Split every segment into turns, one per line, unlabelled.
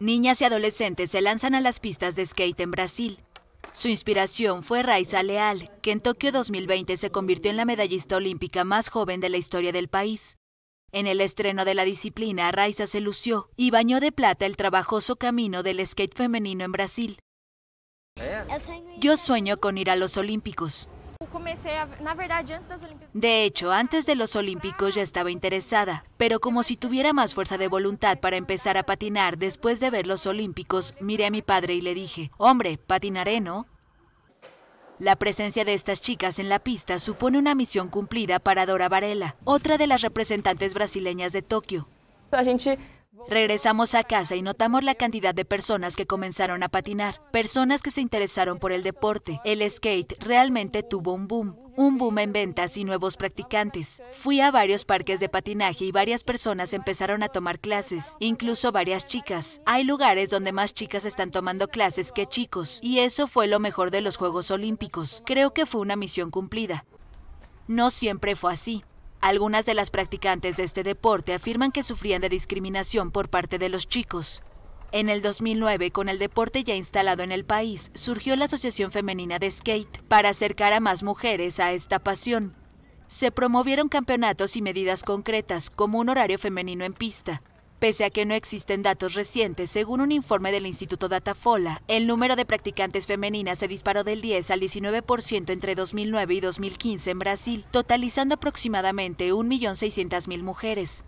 Niñas y adolescentes se lanzan a las pistas de skate en Brasil. Su inspiración fue Raiza Leal, que en Tokio 2020 se convirtió en la medallista olímpica más joven de la historia del país. En el estreno de la disciplina, Raiza se lució y bañó de plata el trabajoso camino del skate femenino en Brasil. ¿Eh? Yo sueño con ir a los Olímpicos. De hecho, antes de los Olímpicos ya estaba interesada, pero como si tuviera más fuerza de voluntad para empezar a patinar después de ver los Olímpicos, miré a mi padre y le dije, hombre, patinaré, ¿no? La presencia de estas chicas en la pista supone una misión cumplida para Dora Varela, otra de las representantes brasileñas de Tokio. Regresamos a casa y notamos la cantidad de personas que comenzaron a patinar, personas que se interesaron por el deporte. El skate realmente tuvo un boom, un boom en ventas y nuevos practicantes. Fui a varios parques de patinaje y varias personas empezaron a tomar clases, incluso varias chicas. Hay lugares donde más chicas están tomando clases que chicos, y eso fue lo mejor de los Juegos Olímpicos. Creo que fue una misión cumplida. No siempre fue así. Algunas de las practicantes de este deporte afirman que sufrían de discriminación por parte de los chicos. En el 2009, con el deporte ya instalado en el país, surgió la Asociación Femenina de Skate para acercar a más mujeres a esta pasión. Se promovieron campeonatos y medidas concretas, como un horario femenino en pista, Pese a que no existen datos recientes, según un informe del Instituto Datafola, el número de practicantes femeninas se disparó del 10 al 19% entre 2009 y 2015 en Brasil, totalizando aproximadamente 1.600.000 mujeres.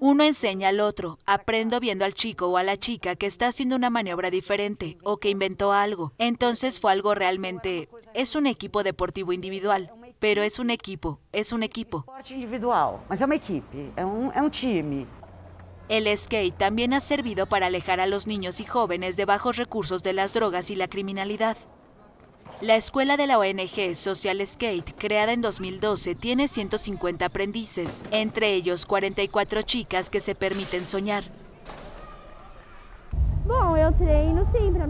Uno enseña al otro, aprendo viendo al chico o a la chica que está haciendo una maniobra diferente o que inventó algo. Entonces fue algo realmente... Es un equipo deportivo individual pero es un equipo, es un equipo. individual, es una equipo, es un, um, es un um time. El skate también ha servido para alejar a los niños y jóvenes de bajos recursos de las drogas y la criminalidad. La escuela de la ONG Social Skate, creada en 2012, tiene 150 aprendices, entre ellos 44 chicas que se permiten soñar. Bueno, yo treino siempre,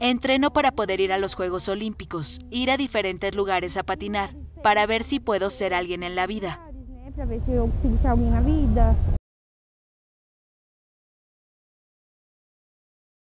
Entreno para poder ir a los Juegos Olímpicos, ir a diferentes lugares a patinar, para ver si puedo ser alguien en la vida.